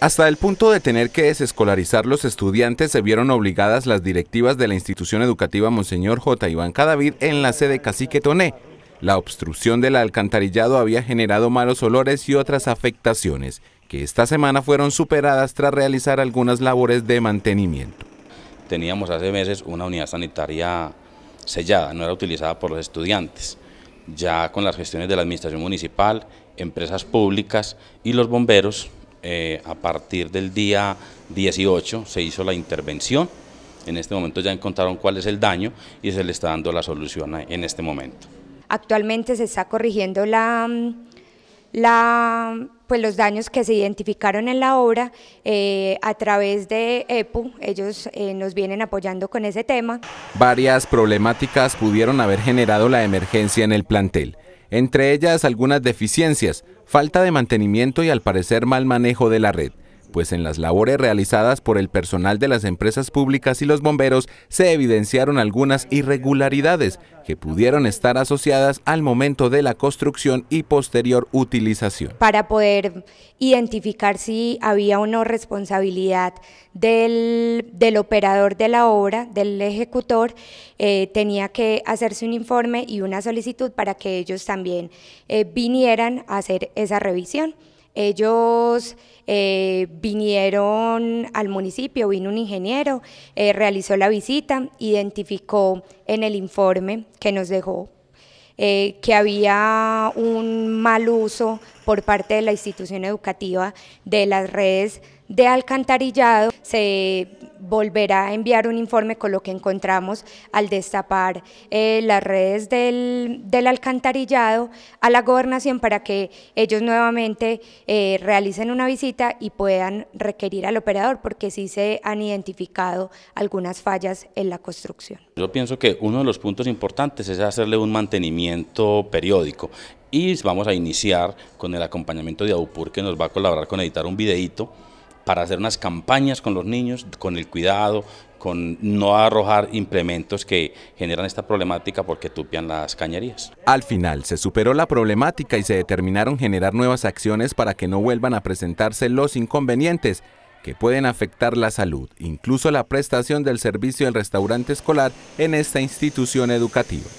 Hasta el punto de tener que desescolarizar los estudiantes se vieron obligadas las directivas de la institución educativa Monseñor J. Iván Cadavid en la sede Cacique Toné. La obstrucción del alcantarillado había generado malos olores y otras afectaciones, que esta semana fueron superadas tras realizar algunas labores de mantenimiento. Teníamos hace meses una unidad sanitaria sellada, no era utilizada por los estudiantes. Ya con las gestiones de la administración municipal, empresas públicas y los bomberos eh, a partir del día 18 se hizo la intervención, en este momento ya encontraron cuál es el daño y se le está dando la solución en este momento. Actualmente se está corrigiendo la mm, pues, los daños que se identificaron en la obra eh, a través de EPU. Ellos eh, nos vienen apoyando con ese tema. Varias problemáticas pudieron haber generado la emergencia en el plantel, entre ellas algunas deficiencias, falta de mantenimiento y al parecer mal manejo de la red pues en las labores realizadas por el personal de las empresas públicas y los bomberos se evidenciaron algunas irregularidades que pudieron estar asociadas al momento de la construcción y posterior utilización. Para poder identificar si había o no responsabilidad del, operador de la obra, del ejecutor, eh, tenía que hacerse un informe y una solicitud para que ellos también eh, vinieran a hacer esa revisión. Ellos eh, vinieron al municipio, vino un ingeniero, eh, realizó la visita, identificó en el informe que nos dejó eh, que había un mal uso por parte de la institución educativa de las redes de alcantarillado. Se volverá a enviar un informe con lo que encontramos al destapar eh, las redes del, alcantarillado a la gobernación para que ellos nuevamente eh, realicen una visita y puedan requerir al operador porque sí se han identificado algunas fallas en la construcción. Yo pienso que uno de los puntos importantes es hacerle un mantenimiento periódico y vamos a iniciar con el acompañamiento de AUPUR que nos va a colaborar con editar un videíto para hacer unas campañas con los niños, con el cuidado, con no arrojar implementos que generan esta problemática porque tupian las cañerías. Al final se superó la problemática y se determinaron generar nuevas acciones para que no vuelvan a presentarse los inconvenientes que pueden afectar la salud, incluso la prestación del servicio del restaurante escolar en esta institución educativa.